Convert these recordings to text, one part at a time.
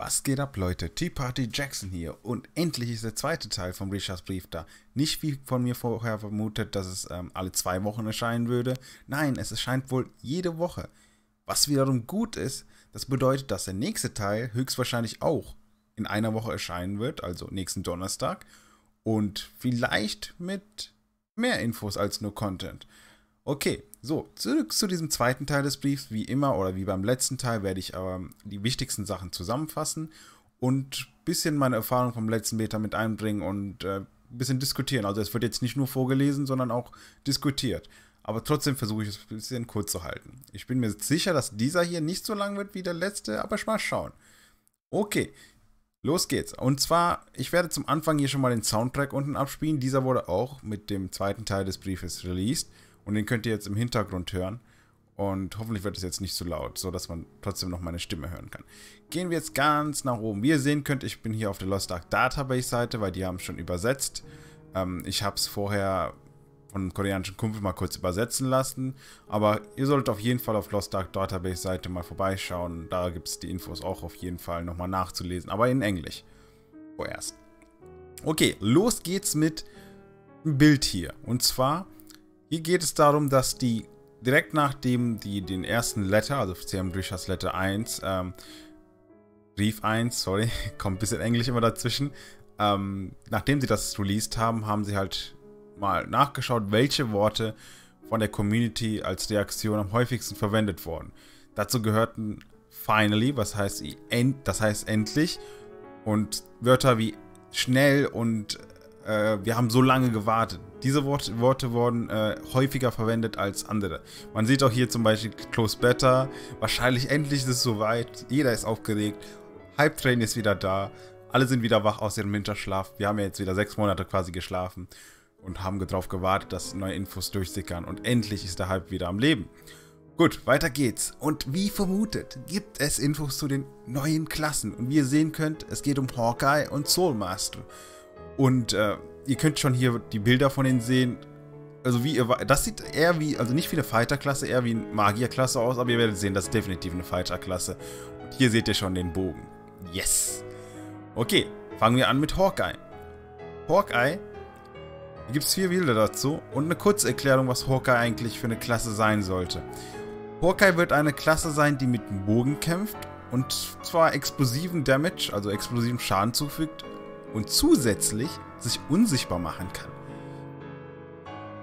Was geht ab, Leute? Tea Party Jackson hier und endlich ist der zweite Teil von Richards Brief da. Nicht wie von mir vorher vermutet, dass es ähm, alle zwei Wochen erscheinen würde. Nein, es erscheint wohl jede Woche. Was wiederum gut ist, das bedeutet, dass der nächste Teil höchstwahrscheinlich auch in einer Woche erscheinen wird, also nächsten Donnerstag. Und vielleicht mit mehr Infos als nur Content. Okay, so, zurück zu diesem zweiten Teil des Briefs. Wie immer oder wie beim letzten Teil werde ich aber die wichtigsten Sachen zusammenfassen und ein bisschen meine Erfahrung vom letzten Beta mit einbringen und äh, ein bisschen diskutieren. Also es wird jetzt nicht nur vorgelesen, sondern auch diskutiert. Aber trotzdem versuche ich es ein bisschen kurz zu halten. Ich bin mir sicher, dass dieser hier nicht so lang wird wie der letzte, aber ich mal schauen. Okay, Los geht's. Und zwar, ich werde zum Anfang hier schon mal den Soundtrack unten abspielen. Dieser wurde auch mit dem zweiten Teil des Briefes released. Und den könnt ihr jetzt im Hintergrund hören. Und hoffentlich wird es jetzt nicht zu so laut, sodass man trotzdem noch meine Stimme hören kann. Gehen wir jetzt ganz nach oben. Wie ihr sehen könnt, ich bin hier auf der Lost Ark Database Seite, weil die haben es schon übersetzt. Ähm, ich habe es vorher von einem koreanischen Kumpel mal kurz übersetzen lassen. Aber ihr solltet auf jeden Fall auf Lost Dark Database Seite mal vorbeischauen. Da gibt es die Infos auch auf jeden Fall nochmal nachzulesen, aber in Englisch. Vorerst. Okay, los geht's mit dem Bild hier. Und zwar, hier geht es darum, dass die direkt nachdem die den ersten Letter, also CM Drishas Letter 1, ähm, Brief 1, sorry, kommt ein bisschen Englisch immer dazwischen, ähm, nachdem sie das released haben, haben sie halt mal nachgeschaut, welche Worte von der Community als Reaktion am häufigsten verwendet wurden. Dazu gehörten finally, was heißt end, das heißt endlich, und Wörter wie schnell und äh, wir haben so lange gewartet. Diese Worte, Worte wurden äh, häufiger verwendet als andere. Man sieht auch hier zum Beispiel Close Better, wahrscheinlich endlich ist es soweit, jeder ist aufgeregt, Hype Train ist wieder da, alle sind wieder wach aus ihrem Winterschlaf, wir haben ja jetzt wieder sechs Monate quasi geschlafen und haben darauf gewartet, dass neue Infos durchsickern und endlich ist der Hype wieder am Leben. Gut, weiter geht's. Und wie vermutet, gibt es Infos zu den neuen Klassen. Und wie ihr sehen könnt, es geht um Hawkeye und Soulmaster. Und äh, ihr könnt schon hier die Bilder von denen sehen. Also wie ihr, das sieht eher wie, also nicht wie eine Fighter-Klasse, eher wie eine Magier-Klasse aus, aber ihr werdet sehen, das ist definitiv eine Fighter-Klasse. Und hier seht ihr schon den Bogen. Yes! Okay, fangen wir an mit Hawkeye. Hawkeye hier gibt es vier Bilder dazu und eine Kurzerklärung, was Hawkeye eigentlich für eine Klasse sein sollte. Hawkeye wird eine Klasse sein, die mit dem Bogen kämpft und zwar explosiven Damage, also explosiven Schaden zufügt und zusätzlich sich unsichtbar machen kann.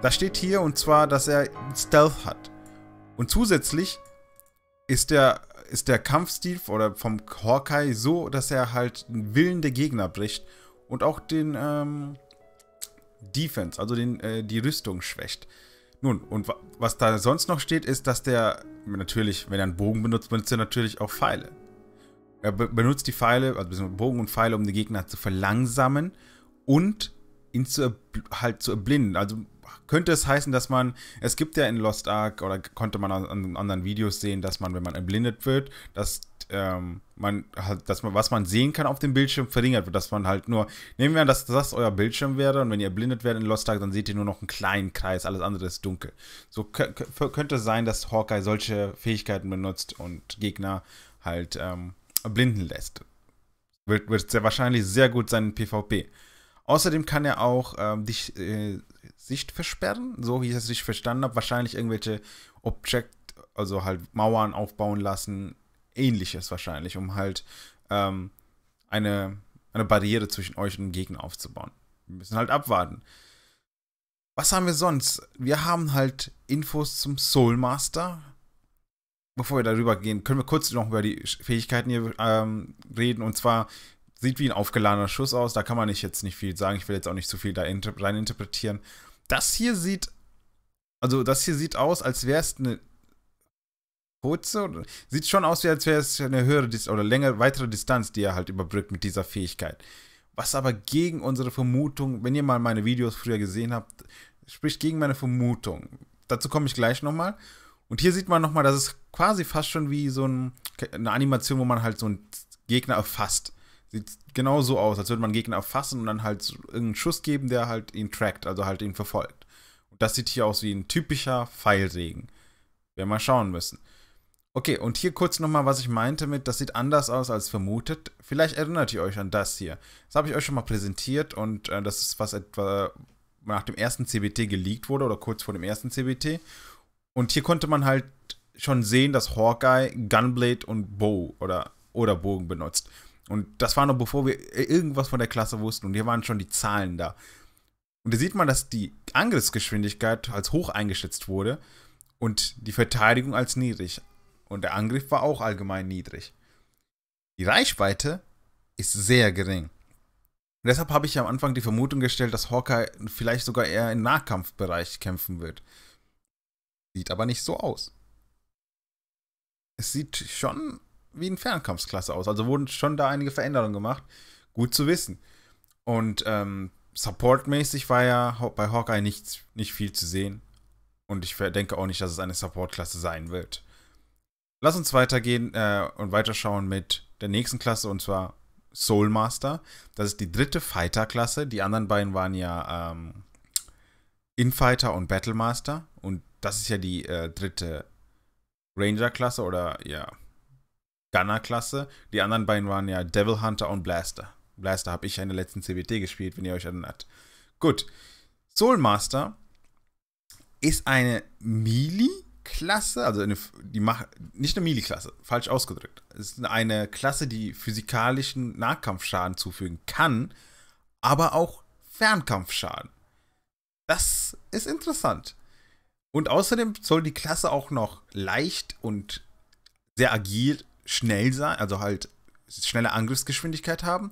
Da steht hier und zwar, dass er Stealth hat. Und zusätzlich ist der, ist der Kampfstil oder vom Hawkeye so, dass er halt den Willen der Gegner bricht und auch den, ähm, Defense, also den, äh, die Rüstung schwächt. Nun, und wa was da sonst noch steht, ist, dass der, natürlich, wenn er einen Bogen benutzt, benutzt er natürlich auch Pfeile. Er be benutzt die Pfeile, also Bogen und Pfeile, um den Gegner zu verlangsamen und ihn zu halt zu erblinden. Also könnte es heißen, dass man, es gibt ja in Lost Ark, oder konnte man an, an anderen Videos sehen, dass man, wenn man erblindet wird, dass ähm, man halt, dass man, was man sehen kann auf dem Bildschirm verringert wird, dass man halt nur, nehmen wir an, dass das euer Bildschirm wäre und wenn ihr blindet werdet in Lost Ark, dann seht ihr nur noch einen kleinen Kreis, alles andere ist dunkel. So könnte es sein, dass Hawkeye solche Fähigkeiten benutzt und Gegner halt ähm, blinden lässt. Wird, wird sehr wahrscheinlich sehr gut sein in PvP. Außerdem kann er auch ähm, dich, äh, Sicht versperren, so wie ich es richtig verstanden habe, wahrscheinlich irgendwelche Objekt, also halt Mauern aufbauen lassen, ähnliches wahrscheinlich, um halt ähm, eine, eine Barriere zwischen euch und dem Gegner aufzubauen. Wir müssen halt abwarten. Was haben wir sonst? Wir haben halt Infos zum Soulmaster. Bevor wir darüber gehen, können wir kurz noch über die Fähigkeiten hier ähm, reden. Und zwar sieht wie ein aufgeladener Schuss aus. Da kann man nicht jetzt nicht viel sagen. Ich will jetzt auch nicht zu so viel da rein interpretieren. Das hier sieht, also das hier sieht aus, als wäre es eine kurze. Sieht schon aus, als wäre es eine höhere Dis oder längere, weitere Distanz, die er halt überbrückt mit dieser Fähigkeit. Was aber gegen unsere Vermutung, wenn ihr mal meine Videos früher gesehen habt, spricht gegen meine Vermutung. Dazu komme ich gleich nochmal. Und hier sieht man nochmal, das ist quasi fast schon wie so ein, eine Animation, wo man halt so einen Gegner erfasst. Sieht genau so aus, als würde man einen Gegner erfassen und dann halt so irgendeinen Schuss geben, der halt ihn trackt, also halt ihn verfolgt. Und das sieht hier aus wie ein typischer Pfeilregen. Werden wir mal schauen müssen. Okay, und hier kurz nochmal, was ich meinte mit, das sieht anders aus als vermutet. Vielleicht erinnert ihr euch an das hier. Das habe ich euch schon mal präsentiert und äh, das ist was etwa nach dem ersten CBT geleakt wurde oder kurz vor dem ersten CBT. Und hier konnte man halt schon sehen, dass Hawkeye Gunblade und Bow oder, oder Bogen benutzt. Und das war noch bevor wir irgendwas von der Klasse wussten und hier waren schon die Zahlen da. Und da sieht man, dass die Angriffsgeschwindigkeit als hoch eingeschätzt wurde und die Verteidigung als niedrig und der Angriff war auch allgemein niedrig. Die Reichweite ist sehr gering. Und deshalb habe ich am Anfang die Vermutung gestellt, dass Hawkeye vielleicht sogar eher im Nahkampfbereich kämpfen wird. Sieht aber nicht so aus. Es sieht schon wie ein Fernkampfsklasse aus. Also wurden schon da einige Veränderungen gemacht. Gut zu wissen. Und ähm, supportmäßig war ja bei Hawkeye nicht, nicht viel zu sehen. Und ich denke auch nicht, dass es eine Supportklasse sein wird. Lass uns weitergehen äh, und weiterschauen mit der nächsten Klasse und zwar Soulmaster. Das ist die dritte Fighter-Klasse. Die anderen beiden waren ja ähm, Infighter und Battlemaster. Und das ist ja die äh, dritte Ranger-Klasse oder ja Gunner-Klasse. Die anderen beiden waren ja Devil Hunter und Blaster. Blaster habe ich ja in der letzten CBT gespielt, wenn ihr euch erinnert. Gut. Soulmaster ist eine Melee Klasse, also eine, die macht nicht eine mili klasse falsch ausgedrückt. Es ist eine Klasse, die physikalischen Nahkampfschaden zufügen kann, aber auch Fernkampfschaden. Das ist interessant. Und außerdem soll die Klasse auch noch leicht und sehr agil schnell sein, also halt schnelle Angriffsgeschwindigkeit haben.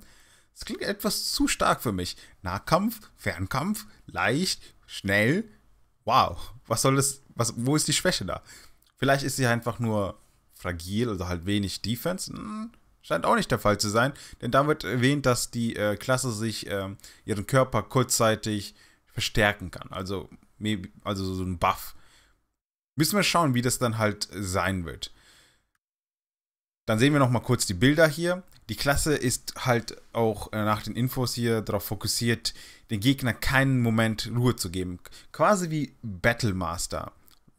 Das klingt etwas zu stark für mich. Nahkampf, Fernkampf, leicht, schnell. Wow, was soll das was, wo ist die Schwäche da? Vielleicht ist sie einfach nur fragil, also halt wenig Defense. Hm, scheint auch nicht der Fall zu sein, denn da wird erwähnt, dass die äh, Klasse sich äh, ihren Körper kurzzeitig verstärken kann. Also, also so ein Buff. Müssen wir schauen, wie das dann halt sein wird. Dann sehen wir nochmal kurz die Bilder hier. Die Klasse ist halt auch äh, nach den Infos hier darauf fokussiert, den Gegner keinen Moment Ruhe zu geben. Quasi wie Battlemaster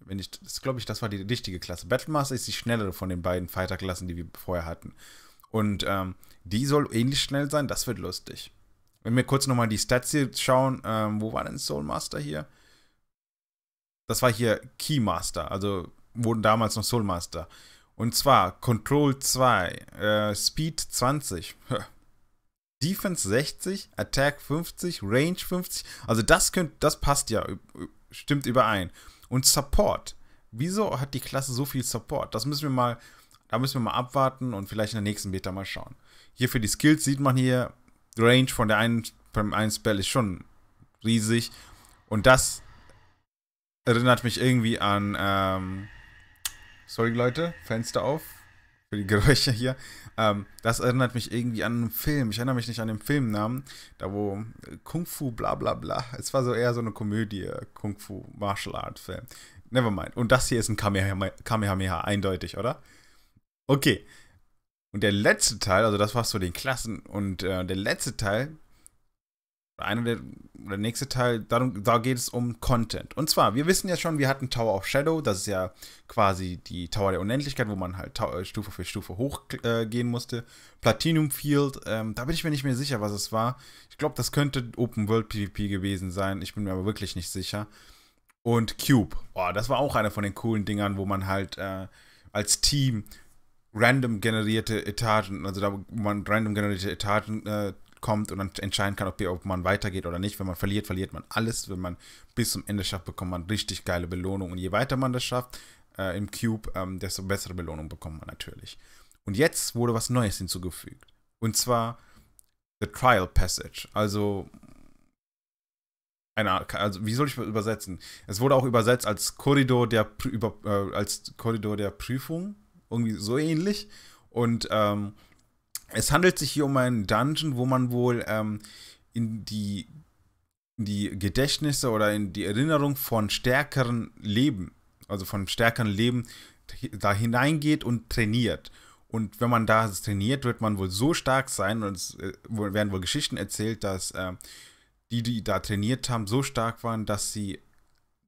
wenn ich, das glaube ich, das war die richtige Klasse. Battlemaster ist die schnellere von den beiden Fighter-Klassen, die wir vorher hatten. Und ähm, die soll ähnlich schnell sein, das wird lustig. Wenn wir kurz nochmal die Stats hier schauen, ähm, wo war denn Soulmaster hier? Das war hier Keymaster, also wurden damals noch Soulmaster. Und zwar Control 2, äh, Speed 20, Defense 60, Attack 50, Range 50. Also das könnt, das passt ja, stimmt überein. Und Support. Wieso hat die Klasse so viel Support? Das müssen wir mal, da müssen wir mal abwarten und vielleicht in der nächsten Beta mal schauen. Hier für die Skills sieht man hier, Range von der einen, von einem Spell ist schon riesig. Und das erinnert mich irgendwie an, ähm, sorry Leute, Fenster auf, für die Geräusche hier. Ähm, das erinnert mich irgendwie an einen Film. Ich erinnere mich nicht an den Filmnamen. Da wo äh, Kung Fu bla bla bla. Es war so eher so eine Komödie. Äh, Kung Fu Martial Art Film. Nevermind. Und das hier ist ein Kamehameha, eindeutig, oder? Okay. Und der letzte Teil, also das war so den Klassen. Und äh, der letzte Teil einer der, der nächste Teil, darum, da geht es um Content. Und zwar, wir wissen ja schon, wir hatten Tower of Shadow, das ist ja quasi die Tower der Unendlichkeit, wo man halt äh, Stufe für Stufe hochgehen äh, musste. Platinum Field, ähm, da bin ich mir nicht mehr sicher, was es war. Ich glaube, das könnte Open World PvP gewesen sein, ich bin mir aber wirklich nicht sicher. Und Cube, oh, das war auch einer von den coolen Dingern, wo man halt äh, als Team random generierte Etagen, also da wo man random generierte Etagen äh, kommt und dann entscheiden kann, ob, ob man weitergeht oder nicht. Wenn man verliert, verliert man alles. Wenn man bis zum Ende schafft, bekommt man richtig geile Belohnung. Und je weiter man das schafft äh, im Cube, ähm, desto bessere Belohnung bekommt man natürlich. Und jetzt wurde was Neues hinzugefügt. Und zwar The Trial Passage. Also eine, also wie soll ich übersetzen? Es wurde auch übersetzt als Korridor der über, äh, als Korridor der Prüfung, irgendwie so ähnlich. Und ähm, es handelt sich hier um einen Dungeon, wo man wohl ähm, in die die Gedächtnisse oder in die Erinnerung von stärkeren Leben, also von stärkeren Leben, da hineingeht und trainiert. Und wenn man da trainiert, wird man wohl so stark sein und es äh, werden wohl Geschichten erzählt, dass äh, die, die da trainiert haben, so stark waren, dass sie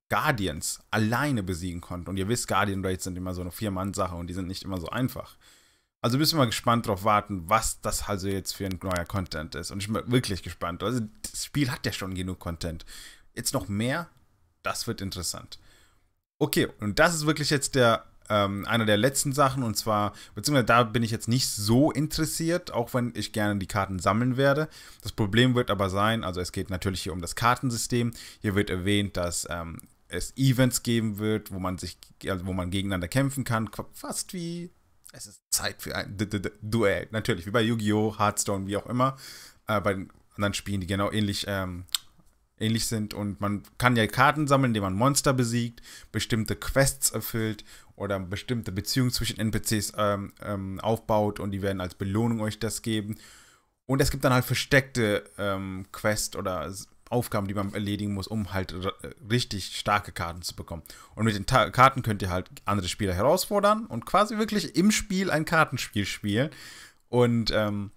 Guardians alleine besiegen konnten. Und ihr wisst, Guardian Raids sind immer so eine Vier-Mann-Sache und die sind nicht immer so einfach. Also müssen wir mal gespannt drauf warten, was das also jetzt für ein neuer Content ist. Und ich bin wirklich gespannt. Also das Spiel hat ja schon genug Content. Jetzt noch mehr, das wird interessant. Okay, und das ist wirklich jetzt der ähm, einer der letzten Sachen und zwar, beziehungsweise da bin ich jetzt nicht so interessiert, auch wenn ich gerne die Karten sammeln werde. Das Problem wird aber sein, also es geht natürlich hier um das Kartensystem. Hier wird erwähnt, dass ähm, es Events geben wird, wo man sich, also wo man gegeneinander kämpfen kann, fast wie es ist Zeit für ein D -D -D Duell. Natürlich, wie bei Yu-Gi-Oh!, Hearthstone, wie auch immer. Äh, bei den anderen Spielen, die genau ähnlich, ähm, ähnlich sind. Und man kann ja Karten sammeln, indem man Monster besiegt, bestimmte Quests erfüllt oder bestimmte Beziehungen zwischen NPCs ähm, ähm, aufbaut und die werden als Belohnung euch das geben. Und es gibt dann halt versteckte ähm, Quests oder Aufgaben, die man erledigen muss, um halt äh, richtig starke Karten zu bekommen. Und mit den Ta Karten könnt ihr halt andere Spieler herausfordern und quasi wirklich im Spiel ein Kartenspiel spielen. Und ähm,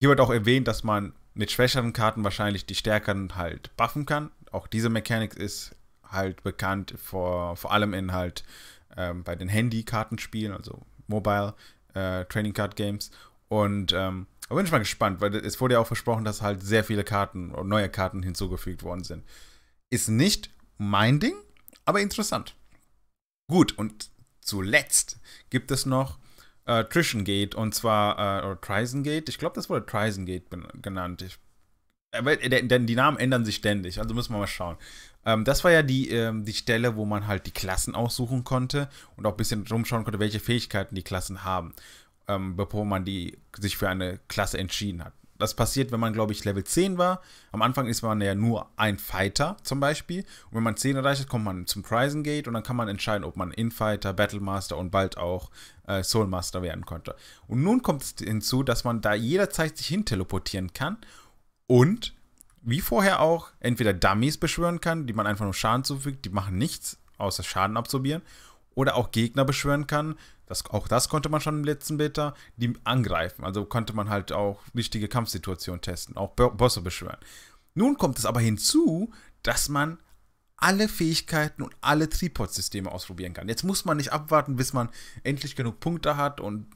hier wird auch erwähnt, dass man mit schwächeren Karten wahrscheinlich die stärkeren halt buffen kann. Auch diese Mechanik ist halt bekannt, vor, vor allem in halt ähm, bei den Handy-Kartenspielen, also Mobile äh, Training Card Games. Und ähm, aber bin ich mal gespannt, weil es wurde ja auch versprochen, dass halt sehr viele Karten und neue Karten hinzugefügt worden sind. Ist nicht mein Ding, aber interessant. Gut, und zuletzt gibt es noch äh, Trition Gate und zwar, äh, oder Trisen Gate. Ich glaube, das wurde Trisen Gate genannt. Ich, aber denn die Namen ändern sich ständig, also müssen wir mal schauen. Ähm, das war ja die, ähm, die Stelle, wo man halt die Klassen aussuchen konnte und auch ein bisschen rumschauen konnte, welche Fähigkeiten die Klassen haben ähm, bevor man die sich für eine Klasse entschieden hat. Das passiert, wenn man, glaube ich, Level 10 war. Am Anfang ist man ja nur ein Fighter zum Beispiel. Und wenn man 10 erreicht hat, kommt man zum Prison Gate und dann kann man entscheiden, ob man Infighter, Battlemaster und bald auch äh, Soulmaster werden konnte. Und nun kommt es hinzu, dass man da jederzeit sich hin teleportieren kann und wie vorher auch entweder Dummies beschwören kann, die man einfach nur Schaden zufügt, die machen nichts außer Schaden absorbieren oder auch Gegner beschwören kann. Das, auch das konnte man schon im letzten Beta, die angreifen. Also konnte man halt auch wichtige Kampfsituationen testen, auch Bosse beschwören. Nun kommt es aber hinzu, dass man alle Fähigkeiten und alle Tripod-Systeme ausprobieren kann. Jetzt muss man nicht abwarten, bis man endlich genug Punkte hat und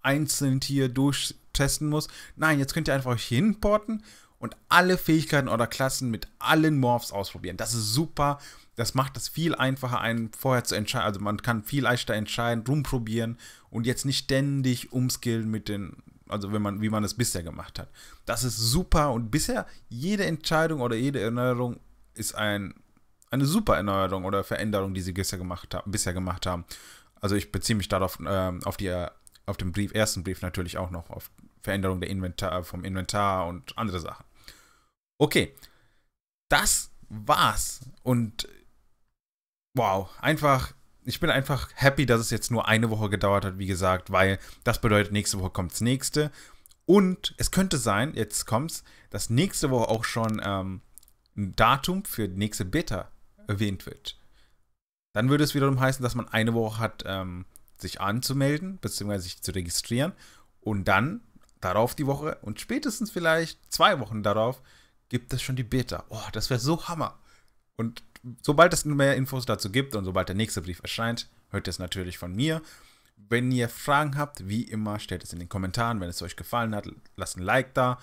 einzeln hier durchtesten muss. Nein, jetzt könnt ihr einfach euch hinporten und alle Fähigkeiten oder Klassen mit allen Morphs ausprobieren. Das ist super. Das macht es viel einfacher, einen vorher zu entscheiden. Also man kann viel leichter entscheiden, rumprobieren und jetzt nicht ständig umskillen mit den, also wenn man, wie man es bisher gemacht hat. Das ist super und bisher jede Entscheidung oder jede Erneuerung ist ein, eine super Erneuerung oder Veränderung, die sie bisher gemacht, haben, bisher gemacht haben. Also ich beziehe mich darauf äh, auf die auf den Brief, ersten Brief natürlich auch noch auf Veränderung der Inventar, vom Inventar und andere Sachen. Okay, das war's. Und wow, einfach, ich bin einfach happy, dass es jetzt nur eine Woche gedauert hat, wie gesagt, weil das bedeutet, nächste Woche kommt's nächste. Und es könnte sein, jetzt kommt's, dass nächste Woche auch schon ähm, ein Datum für die nächste Beta erwähnt wird. Dann würde es wiederum heißen, dass man eine Woche hat, ähm, sich anzumelden, beziehungsweise sich zu registrieren und dann darauf die Woche und spätestens vielleicht zwei Wochen darauf gibt es schon die Beta. Oh, das wäre so Hammer. Und sobald es mehr Infos dazu gibt und sobald der nächste Brief erscheint, hört ihr es natürlich von mir. Wenn ihr Fragen habt, wie immer, stellt es in den Kommentaren. Wenn es euch gefallen hat, lasst ein Like da.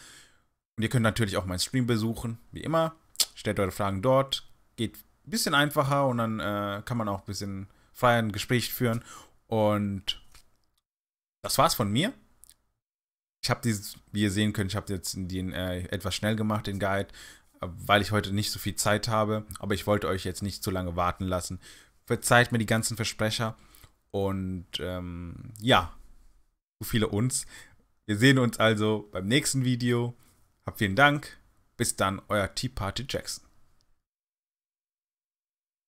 Und ihr könnt natürlich auch meinen Stream besuchen, wie immer. Stellt eure Fragen dort. Geht ein bisschen einfacher und dann äh, kann man auch ein bisschen freier ein Gespräch führen. Und das war's von mir. Ich habe dieses, wie ihr sehen könnt, ich habe jetzt den äh, etwas schnell gemacht, den Guide, äh, weil ich heute nicht so viel Zeit habe. Aber ich wollte euch jetzt nicht zu lange warten lassen. Verzeiht mir die ganzen Versprecher. Und ähm, ja, so viele uns. Wir sehen uns also beim nächsten Video. Hab vielen Dank. Bis dann, euer Tea Party Jackson.